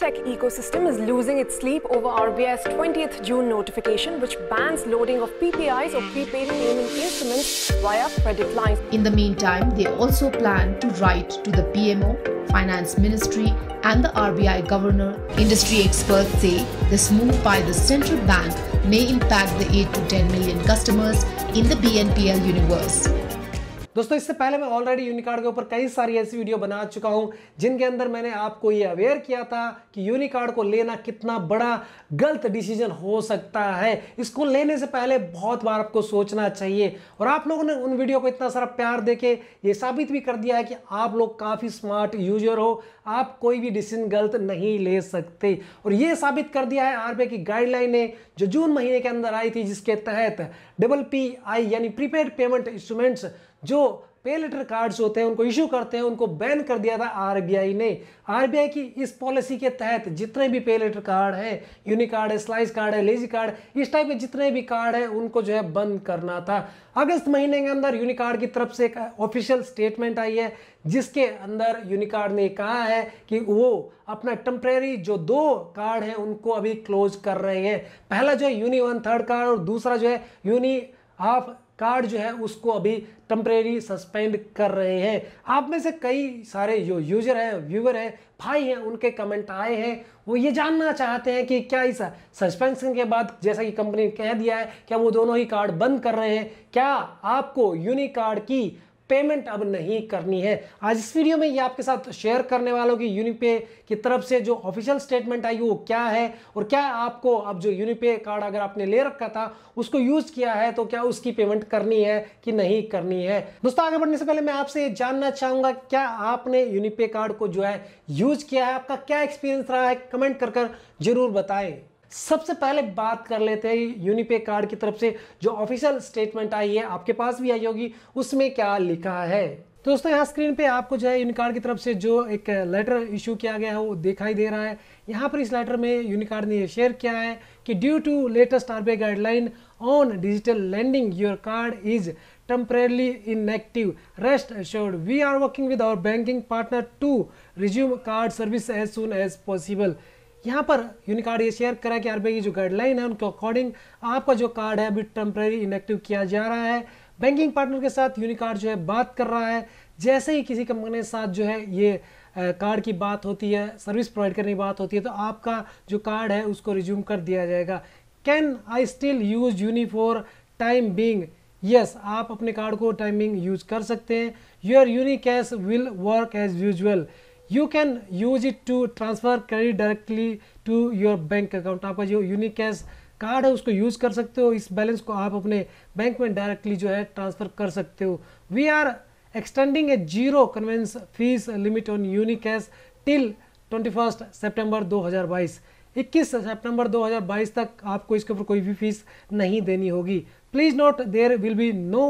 tech ecosystem is losing its sleep over RBI's 20th June notification, which bans loading of PPIs or prepaid payment instruments via credit lines. In the meantime, they also plan to write to the PMO, Finance Ministry, and the RBI governor. Industry experts say this move by the central bank may impact the 8 to 10 million customers in the BNPL universe. दोस्तों इससे पहले मैं already यूनिकार्ड के ऊपर कई सारी ऐसी video बना चुका हूं जिनके अंदर मैंने आपको ये अवेयर किया था कि यूनिकार्ड को लेना कितना बड़ा गलत डिसीजन हो सकता है इसको लेने से पहले बहुत बार आपको सोचना चाहिए और आप लोगों ने उन वीडियो को इतना सारा प्यार देके ये साबित भी कर दिया है कि आप लोग काफ़ी स्मार्ट यूजर हो आप कोई भी डिसीजन गलत नहीं ले सकते और ये साबित कर दिया है आर की गाइडलाइन ने जो जून महीने के अंदर आई थी जिसके तहत डबल पी आई यानी प्रीपेड पेमेंट इंस्ट्रूमेंट्स जो पे लेटर कार्ड्स होते हैं उनको इश्यू करते हैं उनको बैन कर दिया था आरबीआई ने आरबीआई की इस पॉलिसी के तहत जितने भी पे लेटर कार्ड है यूनिक कार्ड है स्लाइस कार्ड है लेजी कार्ड इस टाइप के जितने भी कार्ड हैं उनको जो है बंद करना था अगस्त महीने के अंदर यूनिकार्ड की तरफ से एक ऑफिशियल स्टेटमेंट आई है जिसके अंदर यूनिकार्ड ने कहा है कि वो अपना टेम्प्रेरी जो दो कार्ड हैं उनको अभी क्लोज कर रहे हैं पहला जो है यूनि वन थर्ड कार्ड और दूसरा जो है यूनि हाफ कार्ड जो है उसको अभी टम्परेरी सस्पेंड कर रहे हैं आप में से कई सारे जो यूजर हैं व्यूअर हैं भाई हैं उनके कमेंट आए हैं वो ये जानना चाहते हैं कि क्या इस सस्पेंशन के बाद जैसा कि कंपनी ने कह दिया है क्या वो दोनों ही कार्ड बंद कर रहे हैं क्या आपको यूनिक कार्ड की पेमेंट अब नहीं करनी है आज इस वीडियो में ये आपके साथ शेयर करने वालों की यूनिपे की तरफ से जो ऑफिशियल स्टेटमेंट आई वो क्या है और क्या आपको अब जो यूनिपे कार्ड अगर आपने ले रखा था उसको यूज किया है तो क्या उसकी पेमेंट करनी है कि नहीं करनी है दोस्तों आगे बढ़ने से पहले मैं आपसे ये जानना चाहूंगा क्या आपने यूनिपे कार्ड को जो है यूज किया है आपका क्या एक्सपीरियंस रहा है कमेंट कर, कर जरूर बताएं सबसे पहले बात कर लेते हैं यूनिपे कार्ड की तरफ से जो ऑफिशियल स्टेटमेंट आई है आपके पास भी आई होगी उसमें क्या लिखा है तो दोस्तों यहाँ स्क्रीन पे आपको जो है यूनिकार्ड की तरफ से जो एक लेटर इशू किया गया है वो दिखाई दे रहा है यहाँ पर इस लेटर में यूनिकार्ड ने शेयर किया है कि due to latest RBI guideline on digital landing your card is temporarily inactive rest assured we are working with our banking partner to resume card service as soon as possible यहाँ पर यूनिकार्ड ये share करा कि RBI की जो guideline है उनके according आपका जो कार्ड है अभी टेम्प्रेरी इनएक्टिव किया जा रहा है बैंकिंग पार्टनर के साथ यूनिकार्ड जो है बात कर रहा है जैसे ही किसी कंपनी के साथ जो है ये कार्ड की बात होती है सर्विस प्रोवाइड करने की बात होती है तो आपका जो कार्ड है उसको रिज्यूम कर दिया जाएगा can I still use Uni for time being yes आप अपने कार्ड को टाइमिंग यूज कर सकते हैं your Uni cash will work as usual you can use it to transfer credit directly to your bank account आपका जो unique cash card है उसको यूज़ कर सकते हो इस बैलेंस को आप अपने बैंक में डायरेक्टली जो है ट्रांसफ़र कर सकते हो we are extending a zero convenience fee limit on unique cash till twenty first September दो हज़ार बाईस इक्कीस सेप्टेम्बर दो हज़ार बाईस तक आपको इसके ऊपर कोई भी फीस नहीं देनी होगी please note there will be no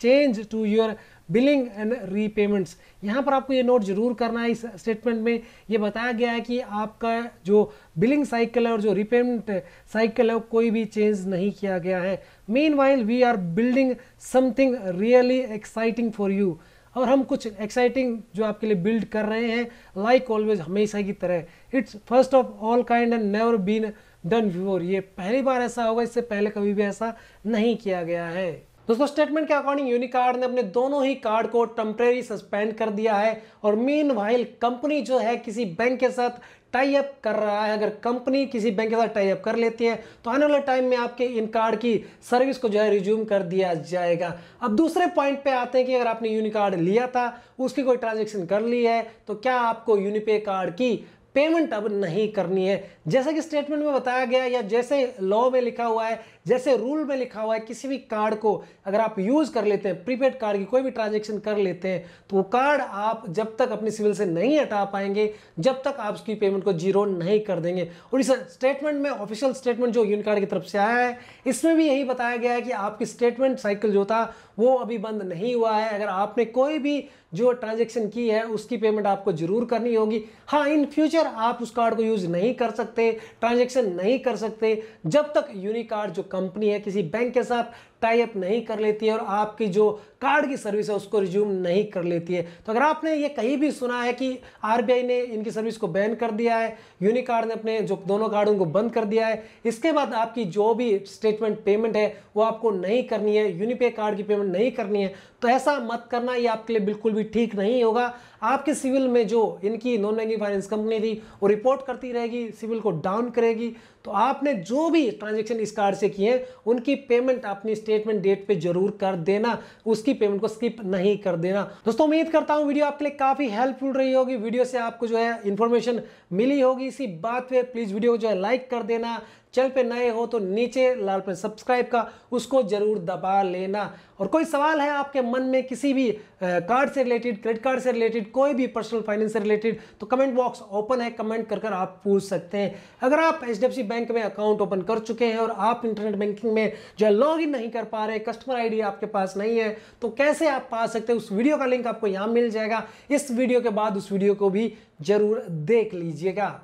change to your billing and repayments यहाँ पर आपको ये नोट जरूर करना है इस स्टेटमेंट में ये बताया गया है कि आपका जो बिलिंग साइकिल है और जो रिपेमेंट साइकिल है कोई भी चेंज नहीं किया गया है meanwhile we are building something really exciting for you और हम कुछ एक्साइटिंग जो आपके लिए बिल्ड कर रहे हैं लाइक ऑलवेज हमेशा की तरह it's first of all kind and never been done before ये पहली बार ऐसा होगा इससे पहले कभी भी ऐसा नहीं किया गया है दोस्तों स्टेटमेंट के अकॉर्डिंग यूनिकार्ड ने अपने दोनों ही कार्ड को टेम्परेरी सस्पेंड कर दिया है और मीन वाइल कंपनी जो है किसी बैंक के साथ टाई अप कर रहा है अगर कंपनी किसी बैंक के साथ टाई अप कर लेती है तो आने वाले टाइम में आपके इन कार्ड की सर्विस को जो है रिज्यूम कर दिया जाएगा अब दूसरे पॉइंट पे आते हैं कि अगर आपने यूनिकार्ड लिया था उसकी कोई ट्रांजेक्शन कर ली है तो क्या आपको यूनिपे कार्ड की पेमेंट अब नहीं करनी है जैसा कि स्टेटमेंट में बताया गया या जैसे लॉ में लिखा हुआ है जैसे रूल में लिखा हुआ है किसी भी कार्ड को अगर आप यूज़ कर लेते हैं प्रीपेड कार्ड की कोई भी ट्रांजेक्शन कर लेते हैं तो वो कार्ड आप जब तक अपनी सिविल से नहीं हटा पाएंगे जब तक आप उसकी पेमेंट को जीरो नहीं कर देंगे और इस स्टेटमेंट में ऑफिशियल स्टेटमेंट जो यूनिट कार्ड की तरफ से आया है इसमें भी यही बताया गया है कि आपकी स्टेटमेंट साइकिल जो था वो अभी बंद नहीं हुआ है अगर आपने कोई भी जो ट्रांजेक्शन की है उसकी पेमेंट आपको जरूर करनी होगी हाँ इन फ्यूचर अगर आप उस कार्ड को यूज़ नहीं कर सकते ट्रांजेक्शन नहीं कर सकते जब तक यूनिकार्ड जो कंपनी है किसी बैंक के साथ टाई अप नहीं कर लेती है और आपकी जो कार्ड की सर्विस है उसको रिज्यूम नहीं कर लेती है तो अगर आपने ये कहीं भी सुना है कि आर ने इनकी सर्विस को बैन कर दिया है यूनिकार्ड ने अपने जो दोनों कार्ड उनको बंद कर दिया है इसके बाद आपकी जो भी स्टेटमेंट पेमेंट है वो आपको नहीं करनी है यूनिपे कार्ड की पेमेंट नहीं करनी है तो ऐसा मत करना ये आपके लिए बिल्कुल भी ठीक नहीं होगा आपके सिविल में जो इनकी नॉन बैंकिंग फाइनेंस कंपनी थी वो रिपोर्ट करती रहेगी सिविल को डाउन करेगी तो आपने जो भी ट्रांजेक्शन इस कार्ड से किए हैं उनकी पेमेंट अपनी स्टेट स्टेटमेंट डेट पे जरूर कर देना उसकी पेमेंट को स्किप नहीं कर देना दोस्तों उम्मीद करता हूँ वीडियो आपके लिए काफ़ी हेल्पफुल रही होगी वीडियो से आपको जो है इन्फॉर्मेशन मिली होगी इसी बात पर प्लीज़ वीडियो को जो है लाइक कर देना चैनल पे नए हो तो नीचे लाल पे सब्सक्राइब का उसको जरूर दबा लेना और कोई सवाल है आपके मन में किसी भी कार्ड से रिलेटेड क्रेडिट कार्ड से रिलेटेड कोई भी पर्सनल फाइनेंस से रिलेटेड तो कमेंट बॉक्स ओपन है कमेंट कर कर आप पूछ सकते हैं अगर आप एच बैंक में अकाउंट ओपन कर चुके हैं और आप इंटरनेट बैंकिंग में जो है लॉग इन नहीं कर पा रहे कस्टमर आई आपके पास नहीं है तो कैसे आप पा सकते हैं उस वीडियो का लिंक आपको यहाँ मिल जाएगा इस वीडियो के बाद उस वीडियो को भी जरूर देख लीजिएगा